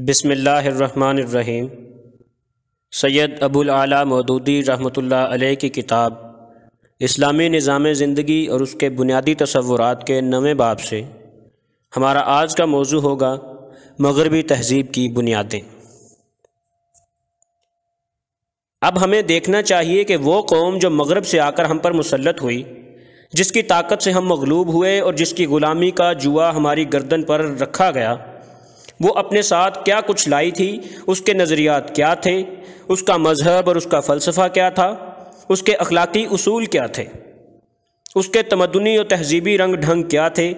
बसमीम सैयद अबुल आला मौदूदी रहमतुल्लाह अलैह की किताब इस्लामी निज़ाम ज़िंदगी और उसके बुनियादी तस्वुरात के नवे बाब से हमारा आज का मौजू होगा मगरबी तहजीब की बुनियादें अब हमें देखना चाहिए कि वो कौम जो मगरब से आकर हम पर मुसलत हुई जिसकी ताकत से हम मगलूब हुए और जिसकी ग़ुलामी का जुआ हमारी गर्दन पर रखा गया वो अपने साथ क्या कुछ लाई थी उसके नज़रियात क्या थे उसका मज़हब और उसका फ़लसफ़ा क्या था उसके अखलाकी असूल क्या थे उसके तमदनी और तहजीबी रंग ढंग क्या थे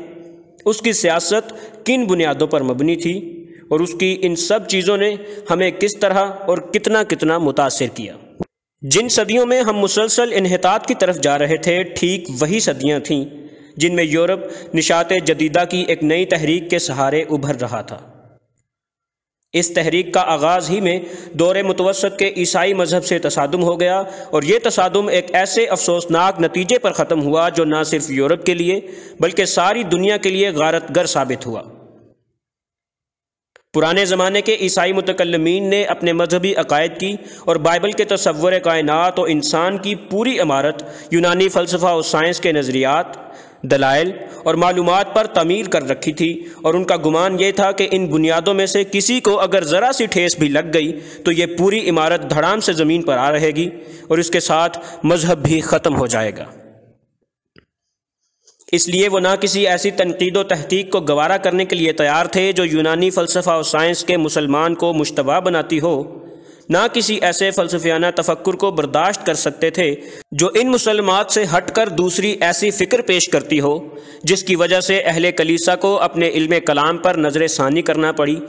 उसकी सियासत किन बुनियादों पर मबनी थी और उसकी इन सब चीज़ों ने हमें किस तरह और कितना कितना मुतासर किया जिन सदियों में हम मुसलसल इनहतात की तरफ जा रहे थे ठीक वही सदियाँ थीं जिनमें यूरोप निशात जदीदा की एक नई तहरीक के सहारे उभर रहा था इस तहरीक का आगाज़ ही में दौरे मुतवसत के ईसाई मज़हब से तसादम हो गया और ये तसादम एक ऐसे अफसोसनाक नतीजे पर ख़त्म हुआ जो ना सिर्फ यूरोप के लिए बल्कि सारी दुनिया के लिए गारत गर साबित हुआ पुराने ज़माने के ईसाई मतकलमीन ने अपने मजहबी अकायद की और बाइबल के तस्वर कायनत और इंसान की पूरी इमारत यूनानी फ़लसफ़ा और साइंस के नज़रियात दलाइल और मालूम पर तमीर कर रखी थी और उनका गुमान ये था कि इन बुनियादों में से किसी को अगर ज़रा सी ठेस भी लग गई तो ये पूरी इमारत धड़ाम से ज़मीन पर आ रहेगी और इसके साथ मज़हब भी ख़त्म हो जाएगा इसलिए वो ना किसी ऐसी तनकीद व तहकीक को गवारा करने के लिए तैयार थे जो यूनानी फ़लसफ़ा और साइंस के मुसलमान को मुशतबा बनाती हो ना किसी ऐसे फलसफियाना तफक्र को बर्दाश्त कर सकते थे जो इन मुसलमात से हट कर दूसरी ऐसी फ़िक्र पेश करती हो जिसकी वजह से अहल कलीसा को अपने इल्म कलाम पर नज़र षानी करना पड़ी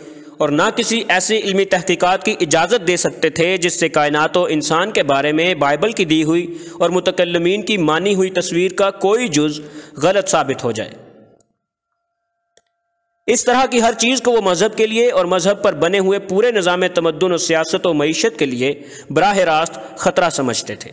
और ना किसी ऐसी इल्मी तहकीक़ात की इजाज़त दे सकते थे जिससे कायनात व इंसान के बारे में बाइबल की दी हुई और मुतकलमीन की मानी हुई तस्वीर का कोई जुज़ गलत साबित हो जाए इस तरह की हर चीज़ को वो मज़हब के लिए और मज़हब पर बने हुए पूरे निज़ाम तमदन और सियासत और मीशत के लिए बरह रास्त ख़तरा समझते थे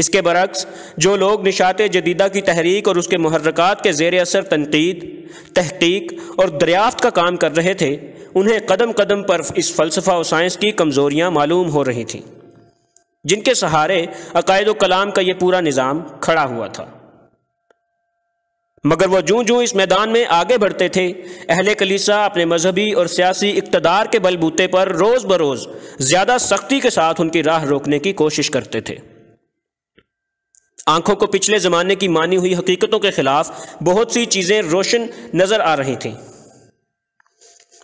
इसके बरक्स जो लोग निशात जदीदा की तहरीक और उसके महरक़ात के जेर असर तनकीद तहकीक और दरियाफ्त का काम कर रहे थे उन्हें कदम कदम पर इस फ़लसफ़ा और साइंस की कमज़ोरियाँ मालूम हो रही थीं जिनके सहारे अकायद कलाम का ये पूरा निज़ाम खड़ा हुआ था मगर वह जूं जूं इस मैदान में आगे बढ़ते थे अहले कलीसा अपने मजहबी और सियासी इकतदार के बलबूते पर रोज़ बरोज़ ज़्यादा सख्ती के साथ उनकी राह रोकने की कोशिश करते थे आंखों को पिछले ज़माने की मानी हुई हकीकतों के खिलाफ बहुत सी चीज़ें रोशन नज़र आ रही थीं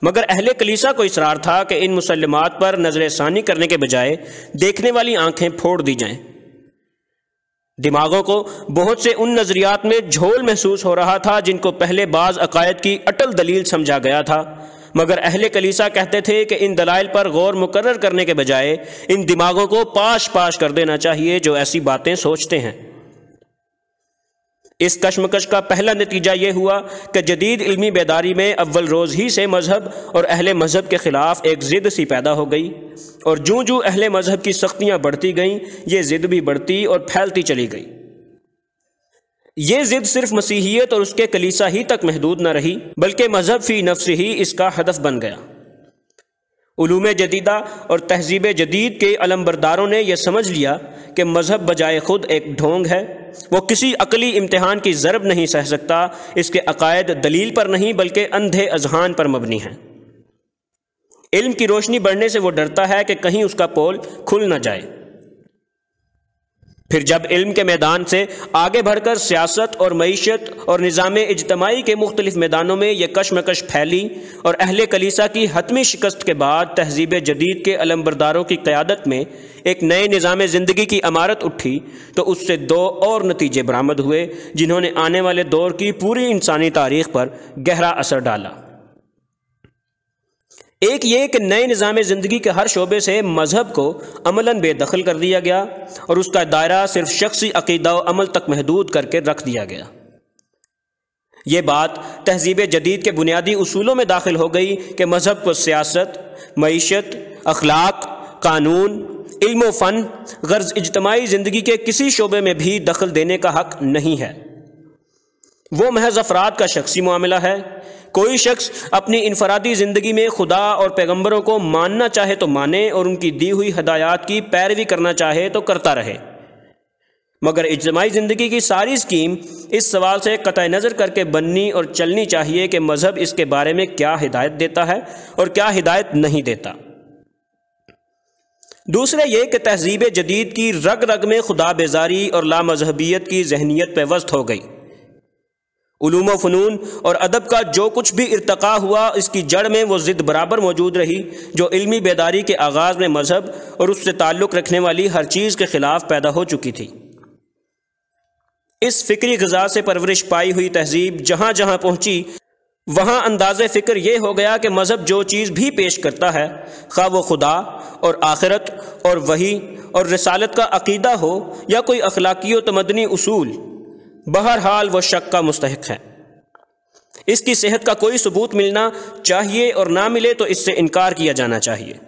मगर अहले कलीसा को इसरार था कि इन मुसलमात पर नज़र षानी करने के बजाय देखने वाली आंखें फोड़ दी जाएं दिमागों को बहुत से उन नज़रियात में झोल महसूस हो रहा था जिनको पहले बाज़ अकायद की अटल दलील समझा गया था मगर अहल कलीसा कहते थे कि इन दलाइल पर गौर मुकर करने के बजाय इन दिमागों को पाश पाश कर देना चाहिए जो ऐसी बातें सोचते हैं इस कशमकश का पहला नतीजा ये हुआ कि जदीद इलमी बेदारी में अव्वल रोज़ ही से मज़हब और अहल मज़हब के ख़िलाफ़ एक ज़िद सी पैदा हो गई और जूँ जूँ अहल मज़हब की सख्तियाँ बढ़ती गईं ये ज़िद भी बढ़ती और फैलती चली गई ये ज़िद सिर्फ मसीहियत और उसके कलीसा ही तक महदूद न रही बल्कि मज़हब फ़ी नफ्स ही इसका हदफ बन गया ूम जदीदा और तहजीब जदीद के अलमबरदारों ने यह समझ लिया कि मज़हब बजाय ख़ुद एक ढोंग है वो किसी अकली इम्तहान की ज़रब नहीं सह सकता इसके अकायद दलील पर नहीं बल्कि अंधे अजहान पर मबनी हैं इल्म की रोशनी बढ़ने से वो डरता है कि कहीं उसका पोल खुल ना जाए फिर जब इल्म के मैदान से आगे बढ़कर सियासत और मीशत और निज़ाम इजतमाही के मुख्तलिफ मैदानों में यह कशमकश फैली और अहल कलीसा की हतमी शिकस्त के बाद तहजीब जदीद के अलम्बरदारों की क़्यादत में एक नए निज़ाम ज़िंदगी की अमारत उठी तो उससे दो और नतीजे बरामद हुए जिन्होंने आने वाले दौर की पूरी इंसानी तारीख पर गहरा असर डाला एक ये कि नए निज़ाम ज़िंदगी के हर शोबे से मज़हब को अमला बेदखल कर दिया गया और उसका दायरा सिर्फ शख्सी अकीदा अमल तक महदूद करके रख दिया गया ये बात तहजीब जदीद के बुनियादी असूलों में दाखिल हो गई कि मज़हब को सियासत मीशत अखलाक कानून इल्म फ़न गर्ज इजतमाही ज़िंदगी के किसी शोबे में भी दखल देने का हक नहीं है वो महज अफराद का शख्सी मामला है कोई शख्स अपनी इनफरादी ज़िंदगी में खुदा और पैगम्बरों को मानना चाहे तो माने और उनकी दी हुई हदायत की पैरवी करना चाहे तो करता रहे मगर इजमाही ज़िंदगी की सारी स्कीम इस सवाल से कत नज़र करके बननी और चलनी चाहिए कि मज़हब इसके बारे में क्या हिदायत देता है और क्या हिदायत नहीं देता दूसरे ये कि तहजीब जदीद की रग रग में खुदा बेजारी और लामजहबीत की जहनीत पे वस्त हो गई ूम फ़नून और अदब का जो कुछ भी इरतका हुआ इसकी जड़ में वो ज़िद्द बराबर मौजूद रही जो इलमी बेदारी के आगाज़ में मज़हब और उससे ताल्लुक़ रखने वाली हर चीज़ के ख़िलाफ़ पैदा हो चुकी थी इस फ़िक्री गज़ा से परवरिश पाई हुई तहजीब जहाँ जहाँ पहुँची वहाँ अंदाज फ़िक्र ये हो गया कि मज़हब जो चीज़ भी पेश करता है खा वो खुदा और आखिरत और वही और रसालत का अकीदा हो या कोई अखलाकी तमदनी असूल बहरहाल वह शक का मुस्तक है इसकी सेहत का कोई सबूत मिलना चाहिए और ना मिले तो इससे इनकार किया जाना चाहिए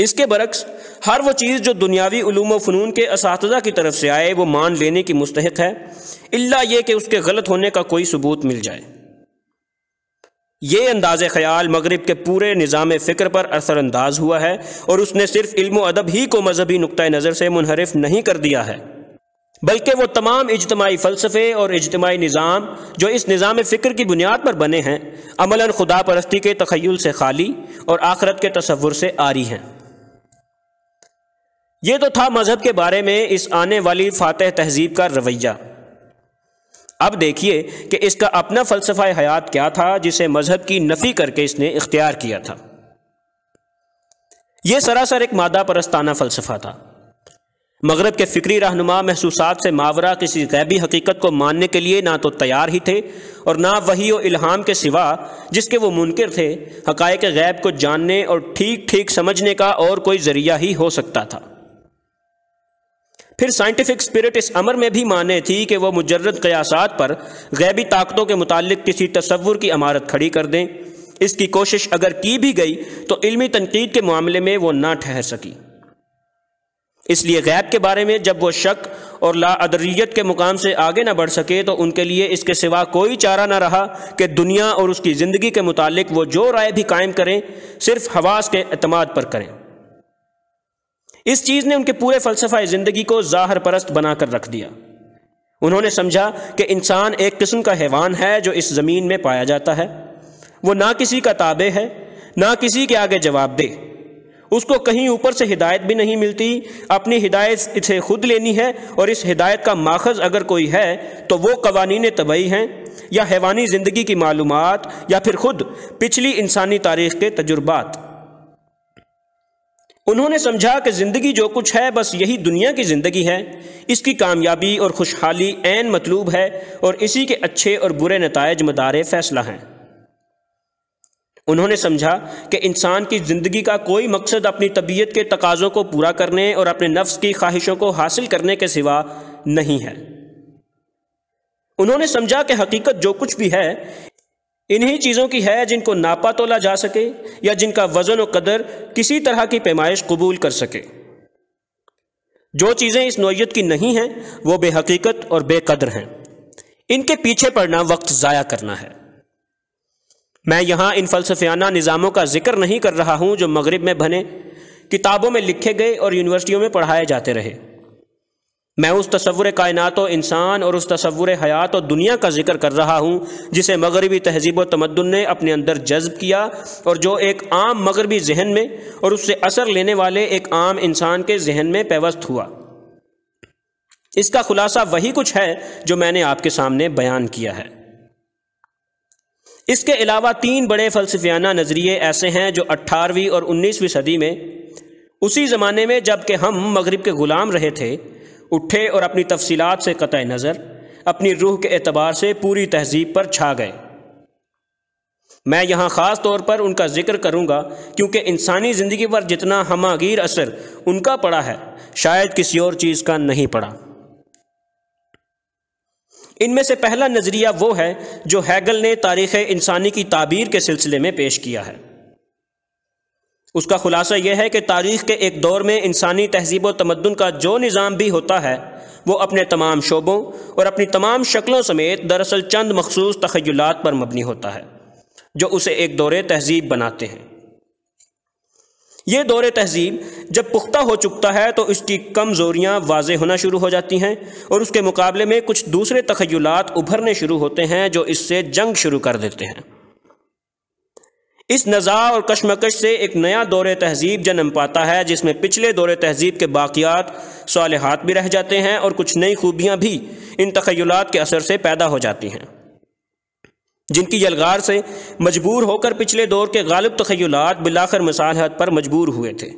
इसके बरक्स हर वो चीज़ जो दुनियावी ूम फ़नून के इस की तरफ से आए वो मान लेने की मुस्तक है इल्ला ये कि उसके गलत होने का कोई सबूत मिल जाए ये अंदाज़ ख्याल मगरब के पूरे निज़ाम फ़िक्र पर असरानंदाज हुआ है और उसने सिर्फ इल्म अदब ही को मजहबी नुक़ नज़र से मुनहरफ नहीं कर दिया है बल्कि वो तमाम इजतमाही फ़लसफ़े और इजतमाही निज़ाम जो इस निज़ाम फ़िक्र की बुनियाद पर बने हैं अमला खुदा परस्ती के तखयल से खाली और आखरत के तस्वुर से आरी हैं ये तो था मज़हब के बारे में इस आने वाली फ़ातह तहज़ीब का रवैया अब देखिए कि इसका अपना फ़लसफ़ा हयात क्या था जिसे मज़हब की नफ़ी करके इसने इख्तियार किया था यह सरासर एक मादा परस्ताना फ़लसफ़ा था मगरब के फ़िक्री रहनुमा महसूस से मावरा किसी गैबी हकीकत को मानने के लिए ना तो तैयार ही थे और ना वही व इल्हाम के सिवा जिसके वो मुनकर थे हक़ गैब को जानने और ठीक ठीक समझने का और कोई ज़रिया ही हो सकता था फिर साइंटिफिक स्पिरिट इस अमर में भी माने थी कि वह मुजरद कयासात पर गैबी ताकतों के मुतालिक किसी तस्वुर की इमारत खड़ी कर दें इसकी कोशिश अगर की भी गई तो इलमी तनकीद के मामले में वो ना ठहर सकी इसलिए गैब के बारे में जब वो शक और लादरीत के मुकाम से आगे ना बढ़ सके तो उनके लिए इसके सिवा कोई चारा ना रहा कि दुनिया और उसकी ज़िंदगी के मुतालिक वो जो राय भी कायम करें सिर्फ हवास के अतमाद पर करें इस चीज़ ने उनके पूरे फ़लसफ़ा ज़िंदगी को ज़ाहर परस्त बनाकर रख दिया उन्होंने समझा कि इंसान एक किस्म का हैवान है जो इस ज़मीन में पाया जाता है वो ना किसी का ताबे है ना किसी के आगे जवाब दे उसको कहीं ऊपर से हिदायत भी नहीं मिलती अपनी हिदायत इसे खुद लेनी है और इस हिदायत का माखज अगर कोई है तो वो कवानी तबई हैं या हैवानी ज़िंदगी की मालूम या फिर खुद पिछली इंसानी तारीख के तजुर्बात उन्होंने समझा कि ज़िंदगी जो कुछ है बस यही दुनिया की ज़िंदगी है इसकी कामयाबी और खुशहाली मतलूब है और इसी के अच्छे और बुरे नतज मदार फ़ैसला हैं उन्होंने समझा कि इंसान की ज़िंदगी का कोई मकसद अपनी तबीयत के तकाज़ों को पूरा करने और अपने नफ्स की ख्वाहिशों को हासिल करने के सिवा नहीं है उन्होंने समझा कि हकीकत जो कुछ भी है इन्हीं चीज़ों की है जिनको नापा तोला जा सके या जिनका वज़न व कदर किसी तरह की पैमाइश कबूल कर सके जो चीज़ें इस नोयत की नहीं हैं वो बेहकीकत और बेकदर हैं इनके पीछे पड़ना वक्त ज़ाया करना है मैं यहाँ इन फ़लसफियाना निज़ामों का जिक्र नहीं कर रहा हूँ जो मगरब में बने किताबों में लिखे गए और यूनिवर्सिटियों में पढ़ाए जाते रहे मैं उस तस्वुर कायनात व इंसान और उस तस्वुर हयात और दुनिया का जिक्र कर रहा हूँ जिसे मगरबी तहजीब व तमदन ने अपने अंदर जज्ब किया और जो एक आम मगरबी जहन में और उससे असर लेने वाले एक आम इंसान के जहन में पेवस्त हुआ इसका खुलासा वही कुछ है जो मैंने आपके सामने बयान किया है इसके अलावा तीन बड़े फ़लसफियाना नज़रिए ऐसे हैं जो अट्ठारहवीं और उन्नीसवीं सदी में उसी ज़माने में जबकि हम मगरब के ग़ुलाम रहे थे उठे और अपनी तफसीत से कत नज़र अपनी रूह के अतबार से पूरी तहजीब पर छा गए मैं यहाँ ख़ास तौर पर उनका जिक्र करूँगा क्योंकि इंसानी ज़िंदगी पर जितना हमागीर असर उनका पड़ा है शायद किसी और चीज़ का नहीं पड़ा इनमें से पहला नज़रिया वो है जो हैगल ने तारीख़ इंसानी की ताबीर के सिलसिले में पेश किया है उसका खुलासा यह है कि तारीख़ के एक दौर में इंसानी तहजीब तमदन का जो निज़ाम भी होता है वो अपने तमाम शोबों और अपनी तमाम शक्लों समेत दरअसल चंद मखसूस तखयलात पर मबनी होता है जो उसे एक दौरे तहजीब बनाते हैं ये दौर तहज़ीब जब पुख्ता हो चुकता है तो इसकी कमज़ोरियाँ वाज होना शुरू हो जाती हैं और उसके मुकाबले में कुछ दूसरे तखयलात उभरने शुरू होते हैं जो इससे जंग शुरू कर देते हैं इस नज़ा और कशमकश से एक नया दौर तहज़ीब जन्म पाता है जिसमें पिछले दौर तहज़ीब के बाक़ियात सालहात भी रह जाते हैं और कुछ नई खूबियाँ भी इन तखयलात के असर से पैदा हो जाती हैं जिनकी यलगार से मजबूर होकर पिछले दौर के गालिब तखयलात बिलाखर मसालहत पर मजबूर हुए थे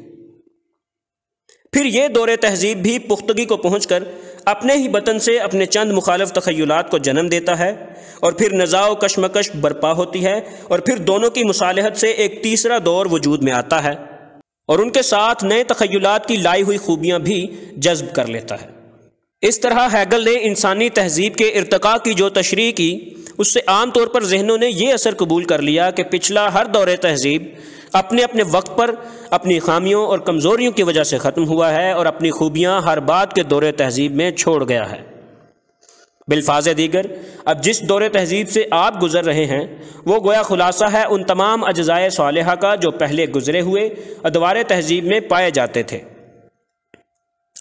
फिर ये दौर तहजीब भी पुख्तगी को पहुँच कर अपने ही वतन से अपने चंद मुखालफ तखयलात को जन्म देता है और फिर नज़ाव कशमकश बरपा होती है और फिर दोनों की मसालहत से एक तीसरा दौर वजूद में आता है और उनके साथ नए तखयलात की लाई हुई खूबियाँ भी जज्ब कर लेता है इस तरह हैगल ने इंसानी तहजीब के इरतका की जो तशरी की उससे आम तौर पर जहनों ने यह असर कबूल कर लिया कि पिछला हर दौर तहजीब अपने अपने वक्त पर अपनी खामियों और कमज़ोरियों की वजह से ख़त्म हुआ है और अपनी खूबियाँ हर बात के दौर तहजीब में छोड़ गया है बिलफाज दीगर अब जिस दौर तहजीब से आप गुज़र रहे हैं वो गोया खुलासा है उन तमाम अज़ाय साल का जो पहले गुज़रे हुए अदवार तहजीब में पाए जाते थे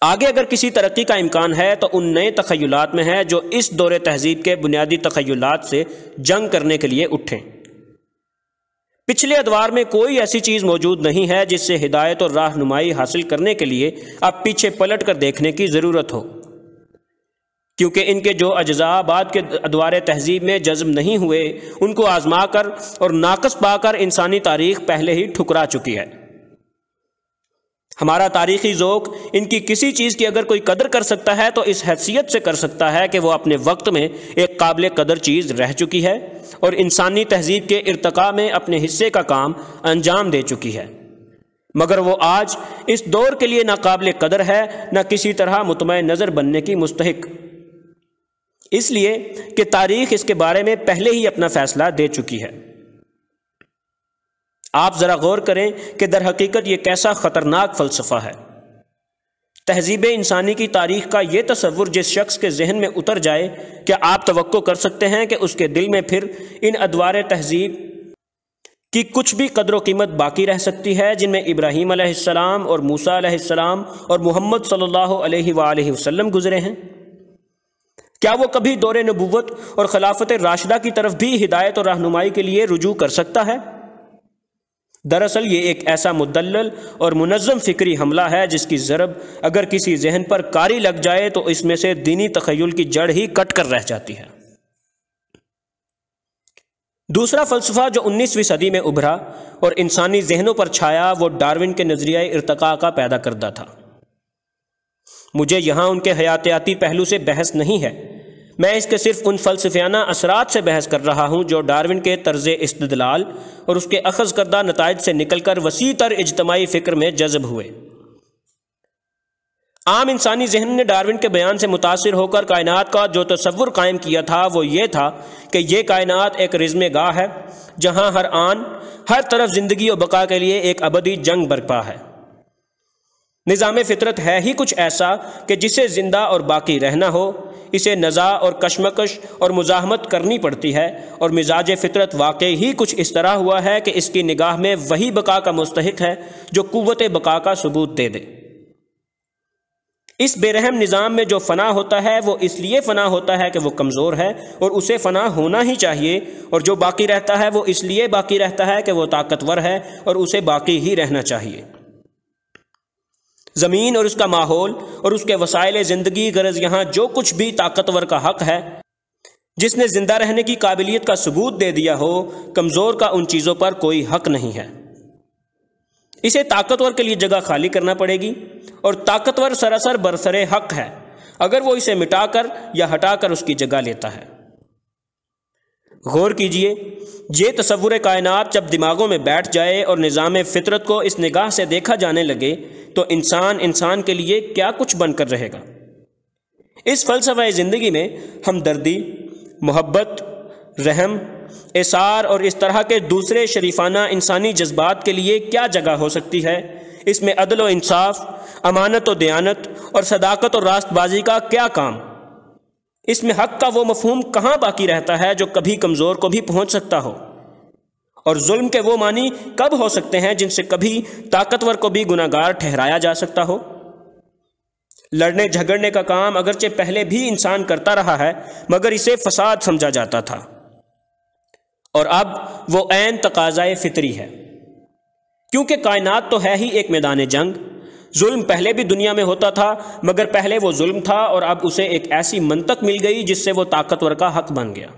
आगे अगर किसी तरक्की का इम्कान है तो उन नए तखयलात में है जो इस दौरे तहजीब के बुनियादी तखयलात से जंग करने के लिए उठें पिछले अदवार में कोई ऐसी चीज़ मौजूद नहीं है जिससे हिदायत और राहनुमाई हासिल करने के लिए अब पीछे पलट कर देखने की ज़रूरत हो क्योंकि इनके जो अजा बाद के अदवार तहजीब में जज्ब नहीं हुए उनको आजमा कर और नाकस पाकर इंसानी तारीख पहले ही ठुकरा चुकी है हमारा तारीखी जोक इनकी किसी चीज़ की अगर कोई कदर कर सकता है तो इस हैसियत से कर सकता है कि वह अपने वक्त में एक काबिल कदर चीज़ रह चुकी है और इंसानी तहजीब के इरतका में अपने हिस्से का काम अंजाम दे चुकी है मगर वो आज इस दौर के लिए नाकबिल कदर है न किसी तरह मुतम नज़र बनने की मुस्तक इसलिए कि तारीख इसके बारे में पहले ही अपना फ़ैसला दे चुकी है आप ज़रा गौर करें कि दर हकीकत यह कैसा ख़तरनाक फ़लसफ़ा है तहजीब इंसानी की तारीख का ये तस्वुर जिस शख्स के जहन में उतर जाए क्या आप तो कर सकते हैं कि उसके दिल में फिर इन अदवार तहजीब कि कुछ भी कदर कीमत बाकी रह सकती है जिनमें इब्राहीम आसमाम और मूसा आसमाम और मोहम्मद सल्ला गुजरे हैं क्या वो कभी दौरे नबूवत और खिलाफत राशदा की तरफ भी हिदायत और रहनुमाई के लिए रुजू कर सकता है दरअसल ये एक ऐसा मुदल और मुनज़म फ़िक्री हमला है जिसकी ज़रब अगर किसी जहन पर कारी लग जाए तो इसमें से दीनी तखयल की जड़ ही कट कर रह जाती है दूसरा फ़लसफ़ा जो 19वीं सदी में उभरा और इंसानी जहनों पर छाया वो डार्विन के नज़रिया इरतका का पैदा करता था मुझे यहाँ उनके हयातियाती पहलू से बहस नहीं है मैं इसके सिर्फ उन फ़लसफियाना असरात से बहस कर रहा हूँ जो डारविन के तर्ज इस्तलाल और उसके अखज़ करदा नतज से निकल कर वसी तर इजतमाही फ़िक्र में जज्ब हुए आम इंसानी जहन ने डारविन के बयान से मुतासर होकर कायनात का जो तस्वुर कायम किया था वो ये था कि यह कायनात एक रिज्म गाह है जहाँ हर आन हर तरफ ज़िंदगी और बका के लिए एक अबदी जंग बरपा है निज़ाम फितरत है ही कुछ ऐसा कि जिसे ज़िंदा और बाकी रहना हो इसे नज़ा और कशमकश और मुजाहमत करनी पड़ती है और मिजाज फितरत वाक़ ही कुछ इस तरह हुआ है कि इसकी निगाह में वही बका का मुस्तक है जो कुत बका का सबूत दे दे इस बेरहम निज़ाम में जो फ़ना होता है वो इसलिए फ़ना होता है कि वो कमज़ोर है और उसे फ़ना होना ही चाहिए और जो बाकी रहता है वो इसलिए बाकी रहता है कि वो ताकतवर है और उसे बाकी ही रहना चाहिए ज़मीन और उसका माहौल और उसके वसायल ज़िंदगी गरज यहाँ जो कुछ भी ताकतवर का हक है जिसने ज़िंदा रहने की काबिलियत का सबूत दे दिया हो कमज़ोर का उन चीज़ों पर कोई हक नहीं है इसे ताकतवर के लिए जगह खाली करना पड़ेगी और ताकतवर सरासर बरसरे हक है अगर वो इसे मिटाकर या हटाकर उसकी जगह लेता है गौर कीजिए ये तस्वुर कायनात जब दिमागों में बैठ जाए और निज़ाम फितरत को इस निगाह से देखा जाने लगे तो इंसान इंसान के लिए क्या कुछ बनकर रहेगा इस फलसफा ज़िंदगी में हमदर्दी मोहब्बत रहम एसार और इस तरह के दूसरे शरीफाना इंसानी जज्बात के लिए क्या जगह हो सकती है इसमें अदल व इंसाफ अमानत व दयानत और सदाकत और रास्तबाजी का क्या काम इसमें हक का वो मफहम कहाँ बाकी रहता है जो कभी कमज़ोर को भी पहुँच सकता हो और जुल्म के वो मानी कब हो सकते हैं जिनसे कभी ताकतवर को भी गुनागार ठहराया जा सकता हो लड़ने झगड़ने का काम अगरचे पहले भी इंसान करता रहा है मगर इसे फसाद समझा जाता था और अब वो ऐन तकाजाए फितरी है क्योंकि कायनात तो है ही एक मैदान जंग जुल्म पहले भी दुनिया में होता था मगर पहले वो जुल्म था और अब उसे एक ऐसी मनतक मिल गई जिससे वो ताकतवर का हक बन गया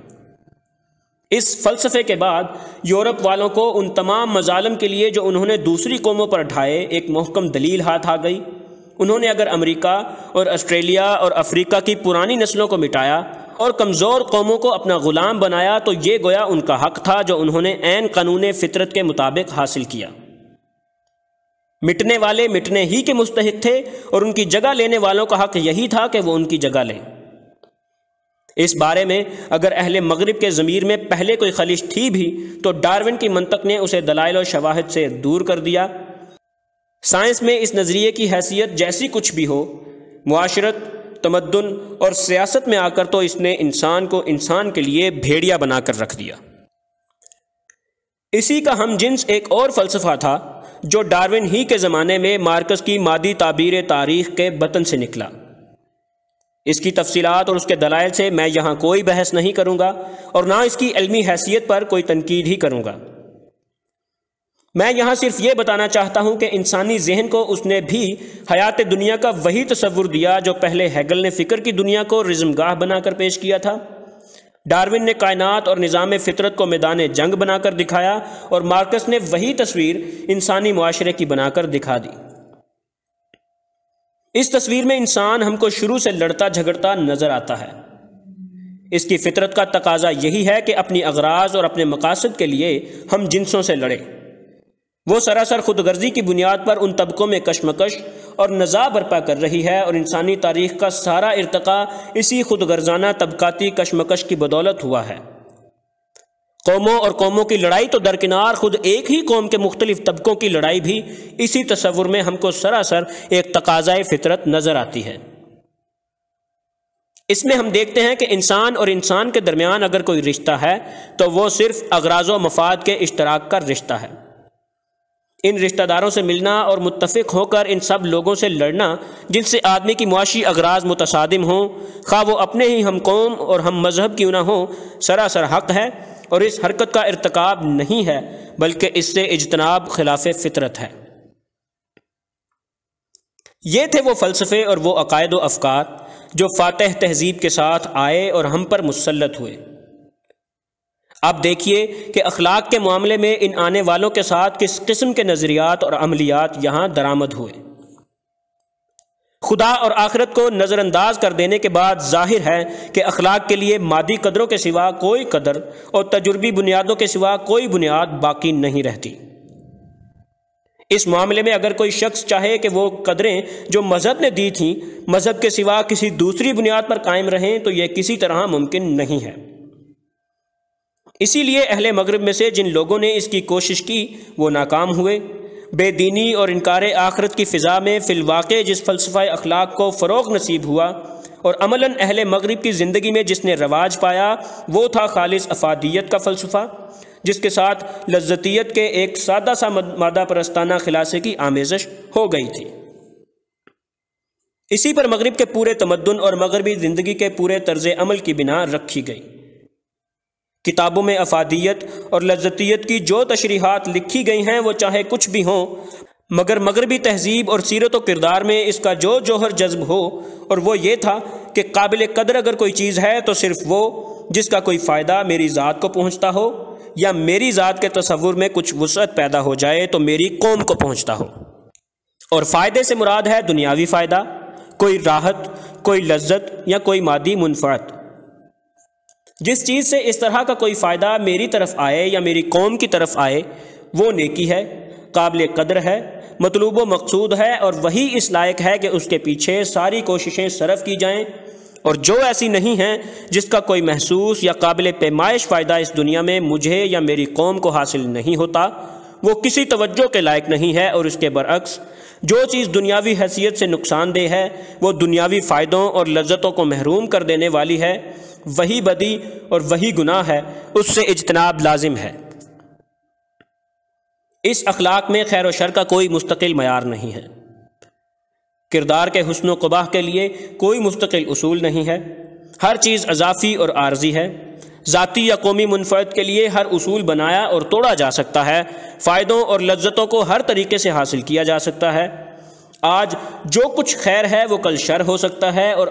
इस फलसफे के बाद यूरोप वालों को उन तमाम मजालम के लिए जो उन्होंने दूसरी कौमों पर ढाए एक महकम दलील हाथ आ गई उन्होंने अगर अमरीका और आस्ट्रेलिया और अफ्रीका की पुरानी नस्लों को मिटाया और कमज़ोर कौमों को अपना ग़ुलाम बनाया तो ये गोया उनका हक था जो उन्होंने ऐन कानून फितरत के मुताबिक हासिल किया मिटने वाले मिटने ही के मुस्तक थे और उनकी जगह लेने वालों का हक यही था कि वो उनकी जगह लें इस बारे में अगर अहल मगरब के ज़मीर में पहले कोई खलिश थी भी तो डार्विन की मंतक ने उसे दलाइल और शवाहद से दूर कर दिया साइंस में इस नज़रिए की हैसियत जैसी कुछ भी हो माशरत तमदन और सियासत में आकर तो इसने इंसान को इंसान के लिए भेड़िया बनाकर रख दिया इसी का हम जिन्स एक और फलसफा था जो डार्विन ही के ज़माने में मार्कस की मादी ताबीर तारीख के बतन से निकला इसकी तफसीत और उसके दलाइल से मैं यहाँ कोई बहस नहीं करूँगा और ना इसकी इलमी हैसियत पर कोई तनकीद ही करूँगा मैं यहाँ सिर्फ ये बताना चाहता हूँ कि इंसानी जहन को उसने भी हयात दुनिया का वही तस्वुर दिया जो पहले हैगल ने फ़िक्र की दुनिया को रिजमगाह बनाकर पेश किया था डार्विन ने कायनात और निज़ाम फ़ितरत को मैदान जंग बनाकर दिखाया और मार्कस ने वही तस्वीर इंसानी माशरे की बनाकर दिखा दी इस तस्वीर में इंसान हमको शुरू से लड़ता झगड़ता नज़र आता है इसकी फितरत का तकाजा यही है कि अपनी अगराज और अपने मकासद के लिए हम जिनसों से लड़ें वो सरासर खुद गर्जी की बुनियाद पर उन तबकों में कशमकश और नज़ा बर्पा कर रही है और इंसानी तारीख का सारा इरतका इसी खुद गर्जाना तबकाती कशमकश की बदौलत हुआ है कौमों और कौमों की लड़ाई तो दरकिनार खुद एक ही कौम के मुख्तलिफ तबकों की लड़ाई भी इसी तस्वुर में हमको सरासर एक तकाजा फितरत नज़र आती है इसमें हम देखते हैं कि इंसान और इंसान के दरमियान अगर कोई रिश्ता है तो वो सिर्फ अगराज व मफाद के इश्तराक का रिश्ता है इन रिश्तेदारों से मिलना और मुतफ़ होकर इन सब लोगों से लड़ना जिनसे आदमी की मुआशी अगराज मुतसादम हों खा वो अपने ही हम कौम और हम मज़हब क्यों ना हो सरासर हक है और इस हरकत का इरतकब नहीं है बल्कि इससे इजतनाब खिलाफ फितरत है ये थे वो फ़लसफ़े और वो अकायद अफकार जो फ़ातह तहज़ीब के साथ आए और हम पर मुसलत हुए आप देखिए कि अखलाक के मामले में इन आने वालों के साथ किस किस्म के नज़रियात और अमलियात यहाँ दरामद हुए खुदा और आखिरत को नज़रअंदाज कर देने के बाद जाहिर है कि अखलाक के लिए मादी कदरों के सिवा कोई कदर और तजुर्बी बुनियादों के सिवा कोई बुनियाद बाकी नहीं रहती इस मामले में अगर कोई शख्स चाहे कि वो कदरें जो मज़हब ने दी थीं मज़हब के सिवा किसी दूसरी बुनियाद पर कायम रहें तो यह किसी तरह मुमकिन नहीं है इसीलिए अहले मगरब में से जिन लोगों ने इसकी कोशिश की वो नाकाम हुए बेदीनी और इनकार आखरत की फ़िज़ा में फ़िलवाक़ जिस फ़लसफ़ा अखलाक को फ़रोग नसीब हुआ और अमला अहल मगरब की ज़िंदगी में जिसने रवाज पाया वो था खालिश अफादियत का फ़लसफ़ा जिसके साथ लज्जतीत के एक सादा सा मादा परस्ताना खिलासे की आमेजश हो गई थी इसी पर मगरब के पूरे तमदन और मगरबी ज़िंदगी के पूरे तर्ज अमल की बिना रखी गई किताबों में अफादियत और लज्जतीत की जो तशरीहत लिखी गई हैं वो चाहे कुछ भी हों मगर मगरबी तहजीब और सीरत व किरदार में इसका जो जौहर जज्ब हो और वो ये था कि काबिल कदर अगर कोई चीज़ है तो सिर्फ वो जिसका कोई फ़ायदा मेरी ज़ात को पहुँचता हो या मेरी ज़ात के तस्वुर में कुछ वसअत पैदा हो जाए तो मेरी कौम को पहुँचता हो और फ़ायदे से मुराद है दुनियावी फ़ायदा कोई राहत कोई लज्जत या कोई मादी मुनफरत जिस चीज़ से इस तरह का कोई फ़ायदा मेरी तरफ आए या मेरी कौम की तरफ आए वो नेकी है काबिल कदर है मतलूब मकसूद है और वही इस लायक है कि उसके पीछे सारी कोशिशें सरफ की जाएं और जो ऐसी नहीं हैं जिसका कोई महसूस या काबिल पैमाइश फ़ायदा इस दुनिया में मुझे या मेरी कौम को हासिल नहीं होता वो किसी तवज्जो के लायक नहीं है और इसके बरक्स जो चीज़ दुनियावी हैसियत से नुकसानदेह है वो दुनियावी फ़ायदों और लज्जतों को महरूम कर देने वाली है वही बदी और वही गुनाह है उससे इजतनाब लाजिम है इस अखलाक में खैर शर का कोई मुस्तकिल मैार नहीं है किरदार के हसन वबाह के लिए कोई मुस्तकिल असूल नहीं है हर चीज़ अजाफी और आर्जी है ज़ाती या कौमी मुनफरद के लिए हर असूल बनाया और तोड़ा जा सकता है फ़ायदों और लज्जतों को हर तरीके से हासिल किया जा सकता है आज जो कुछ खैर है वो कल शर हो सकता है और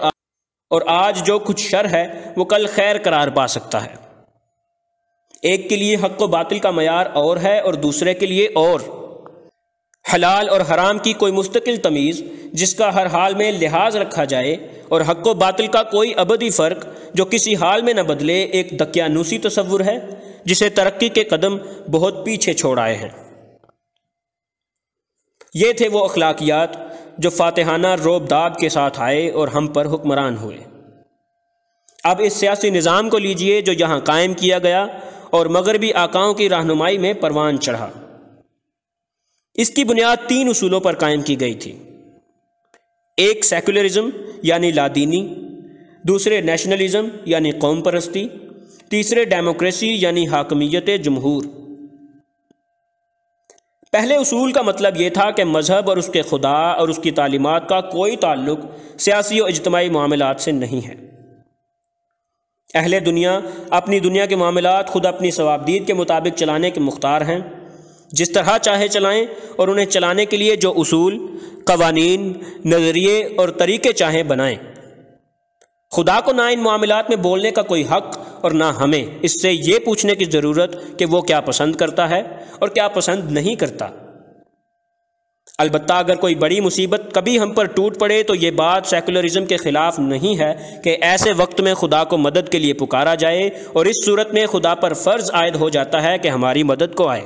और आज जो कुछ शर है वो कल खैर करार पा सकता है एक के लिए हक व बातिल का मैार और है और दूसरे के लिए और हलाल और हराम की कोई मुस्तकिल तमीज़ जिसका हर हाल में लिहाज रखा जाए और हक व बातिल का कोई अबदी फ़र्क जो किसी हाल में न बदले एक दकियानूसी तस्वुर है जिसे तरक्की के कदम बहुत पीछे छोड़ आए हैं ये थे वो अखलाकियात जो फातहाना रोबदाब के साथ आए और हम पर हुक्मरान हुए अब इस सियासी निज़ाम को लीजिए जो यहाँ कायम किया गया और मगरबी आकाओं की रहनुमाई में परवान चढ़ा इसकी बुनियाद तीन असूलों पर कायम की गई थी एक सेकुलरिज्म यानी लादीनी दूसरे नेशनलिज्म यानी कौम परस्ती तीसरे डेमोक्रेसी यानी हाकमियत जमहूर पहले असूल का मतलब ये था कि मज़हब और उसके खुदा और उसकी तालीमत का कोई ताल्लुक सियासी और इजतमाही मामलों से नहीं है अहले दुनिया अपनी दुनिया के मामलों खुद अपनी सवाबदीद के मुताबिक चलाने के मुख्तार हैं जिस तरह चाहे चलाएं और उन्हें चलाने के लिए जो असूल कवानीन नज़रिए और तरीके चाहें बनाएं खुदा को ना इन मामलों में बोलने का कोई हक और ना हमें इससे ये पूछने की ज़रूरत कि वो क्या पसंद करता है और क्या पसंद नहीं करता अलबत् अगर कोई बड़ी मुसीबत कभी हम पर टूट पड़े तो ये बात सेकुलरिज्म के ख़िलाफ़ नहीं है कि ऐसे वक्त में खुदा को मदद के लिए पुकारा जाए और इस सूरत में खुदा पर फ़र्ज़ आयद हो जाता है कि हमारी मदद को आए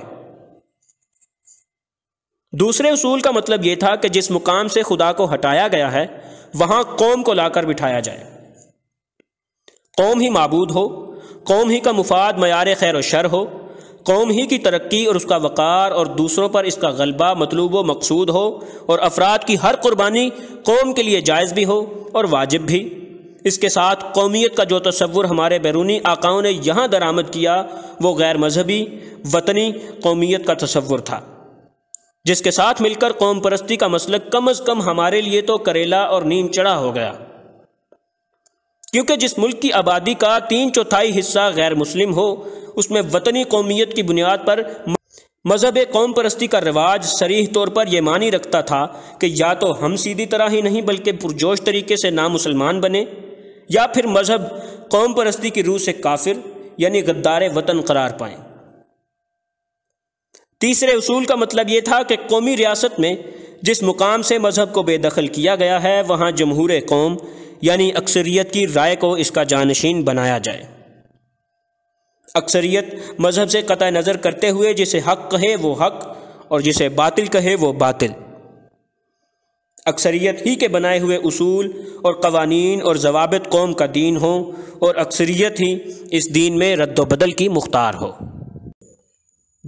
दूसरे उसूल का मतलब यह था कि जिस मुकाम से खुदा को हटाया गया है वहां कौम को लाकर बिठाया जाए कौम ही मबूद हो कौम ही का मुफाद मैार खैर व शर हो कौम ही की तरक्की और उसका वक़ार और दूसरों पर इसका गलबा मतलूब व मकसूद हो और अफराद की हर कुर्बानी कौम के लिए जायज़ भी हो और वाजिब भी इसके साथ कौमीत का जो तस्वुर हमारे बैरूनी आकाओं ने यहाँ दरामद किया वो गैर मजहबी वतनी कौमियत का तस्वुर था जिसके साथ मिलकर कौम परस्ती का मसलक कम अज़ कम हमारे लिए तो करेला और नीम चढ़ा हो गया क्योंकि जिस मुल्क की आबादी का तीन चौथाई हिस्सा गैर मुस्लिम हो उसमें वतनी कौमीत की बुनियाद पर मज़हब कौम परस्ती का रिवाज सरीह तौर पर यह मानी रखता था कि या तो हम सीधी तरह ही नहीं बल्कि पुरजोश तरीके से नामुसलमान बने या फिर मज़हब कौम परस्ती की रूह से काफिर यानी गद्दार वतन करार पाए तीसरे उसूल का मतलब ये था कि कौमी रियासत में जिस मुकाम से मज़हब को बेदखल किया गया है वहां जमहूर कौम यानी अक्सरियत की राय को इसका जानशीन बनाया जाए अक्सरियत मज़हब से क़तः नज़र करते हुए जिसे हक कहे वो हक और जिसे बातिल कहे वो बातिल अक्सरियत ही के बनाए हुए असूल और कवानीन और जवाबत कौम का दीन हो और अक्सरियत ही इस दीन में रद्दबदल की मुख्तार हो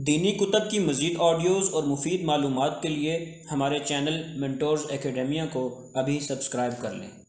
दीनी कुतब की मज़ीद ऑडियोज़ और मुफीद मालूम के लिए हमारे चैनल मेंटोर्स एकेडमिया को अभी सब्सक्राइब कर लें